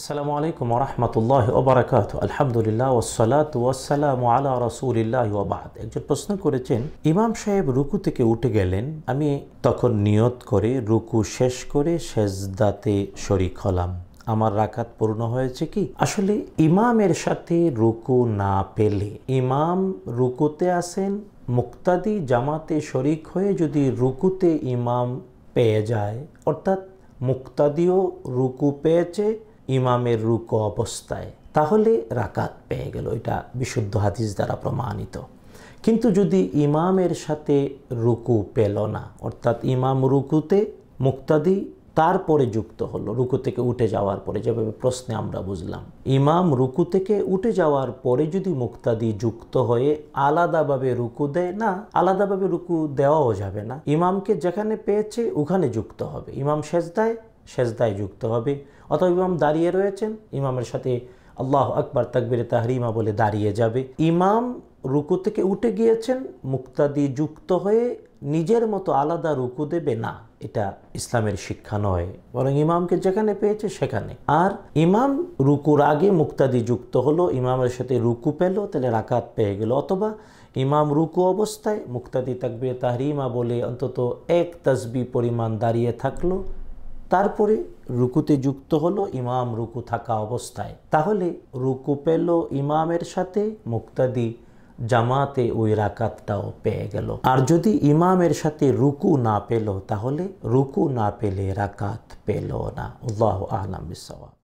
আসসালামু আলাইকুম রহমতুল্লাহ ওবরাকাত আলহামদুলিল্লাহ ওসালাত ওয়াসালাম আলা রসুলিল্লাহ ওবাদ একজন প্রশ্ন করেছেন ইমাম সাহেব রুকু থেকে উঠে গেলেন আমি তখন নিয়ত করে রুকু শেষ করে সেজদাতে শরিক হলাম আমার রাকাত পূর্ণ হয়েছে কি আসলে ইমামের সাথে রুকু না পেলে ইমাম রুকুতে আসেন মুক্তাদি জামাতে শরিক হয়ে যদি রুকুতে ইমাম পেয়ে যায় অর্থাৎ মুক্তাদিও রুকু পেয়েছে ইমামের রুক অবস্থায় তাহলে রাকাত পেয়ে গেল এটা বিশুদ্ধ হাদিস দ্বারা প্রমাণিত কিন্তু যদি ইমামের সাথে রুকু পেল না অর্থাৎ ইমাম রুকুতে মুক্তাদি তারপরে যুক্ত হলো রুকু থেকে উঠে যাওয়ার পরে যেভাবে প্রশ্নে আমরা বুঝলাম ইমাম রুকু থেকে উঠে যাওয়ার পরে যদি মুক্তাদি যুক্ত হয়ে আলাদাভাবে রুকু দেয় না আলাদাভাবে রুকু দেওয়াও যাবে না ইমামকে যেখানে পেয়েছে ওখানে যুক্ত হবে ইমাম সেজদায় সেজদায় যুক্ত হবে অথবা ইমাম দাঁড়িয়ে রয়েছেন ইমামের সাথে আল্লাহ আকবর তাকবির তাহরিমা বলে দাঁড়িয়ে যাবে ইমাম রুকু থেকে উঠে গিয়েছেন মুক্তাদি যুক্ত হয়ে নিজের মতো আলাদা রুকু দেবে না এটা ইসলামের শিক্ষা নয় বরং ইমামকে যেখানে পেয়েছে সেখানে আর ইমাম রুকুর আগে মুক্তাদি যুক্ত হলো ইমামের সাথে রুকু পেল তাহলে রাকাত পেয়ে গেল অথবা ইমাম রুকু অবস্থায় মুক্তাদি তাকবির তাহরিমা বলে অন্তত এক তসবি পরিমাণ দাঁড়িয়ে থাকলো তারপরে রুকুতে যুক্ত হলো ইমাম রুকু থাকা অবস্থায় তাহলে রুকু পেল ইমামের সাথে মুক্তাদি জামাতে ওই রাকাতটাও পেয়ে গেল আর যদি ইমামের সাথে রুকু না পেল তাহলে রুকু না পেলে রাকাত পেল না আল্লাহ আহলাম